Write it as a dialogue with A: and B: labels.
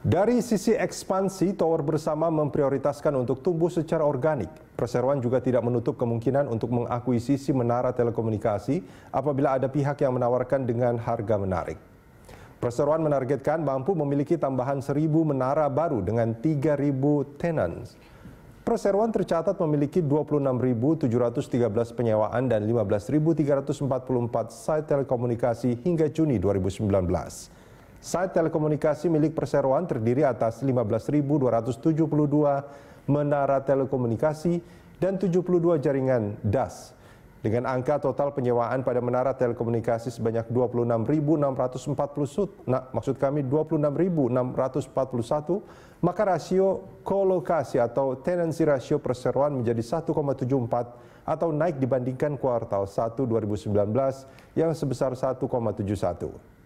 A: Dari sisi ekspansi, Tower Bersama memprioritaskan untuk tumbuh secara organik. Perseroan juga tidak menutup kemungkinan untuk mengakuisisi menara telekomunikasi apabila ada pihak yang menawarkan dengan harga menarik. Perseroan menargetkan mampu memiliki tambahan 1.000 menara baru dengan 3.000 tenants. Perseroan tercatat memiliki 26.713 penyewaan dan 15.344 site telekomunikasi hingga Juni 2019. Site telekomunikasi milik perseroan terdiri atas 15.272 menara telekomunikasi dan 72 jaringan DAS. Dengan angka total penyewaan pada menara telekomunikasi sebanyak 26.640 nah, maksud kami 26.641, maka rasio kolokasi atau tenancy rasio perseroan menjadi 1,74 atau naik dibandingkan kuartal 1 2019 yang sebesar 1,71.